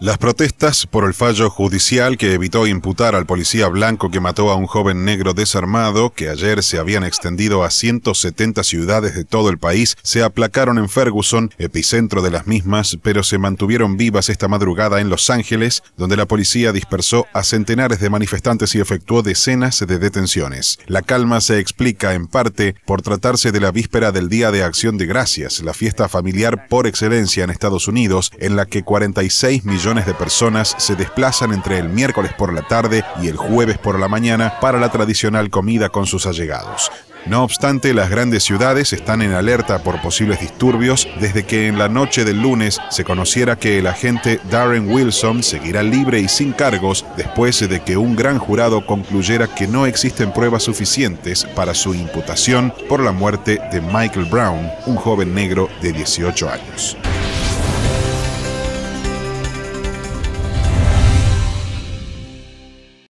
Las protestas por el fallo judicial que evitó imputar al policía blanco que mató a un joven negro desarmado, que ayer se habían extendido a 170 ciudades de todo el país, se aplacaron en Ferguson, epicentro de las mismas, pero se mantuvieron vivas esta madrugada en Los Ángeles, donde la policía dispersó a centenares de manifestantes y efectuó decenas de detenciones. La calma se explica en parte por tratarse de la víspera del Día de Acción de Gracias, la fiesta familiar por excelencia en Estados Unidos, en la que 46 millones de personas se desplazan entre el miércoles por la tarde y el jueves por la mañana para la tradicional comida con sus allegados. No obstante, las grandes ciudades están en alerta por posibles disturbios desde que en la noche del lunes se conociera que el agente Darren Wilson seguirá libre y sin cargos después de que un gran jurado concluyera que no existen pruebas suficientes para su imputación por la muerte de Michael Brown, un joven negro de 18 años.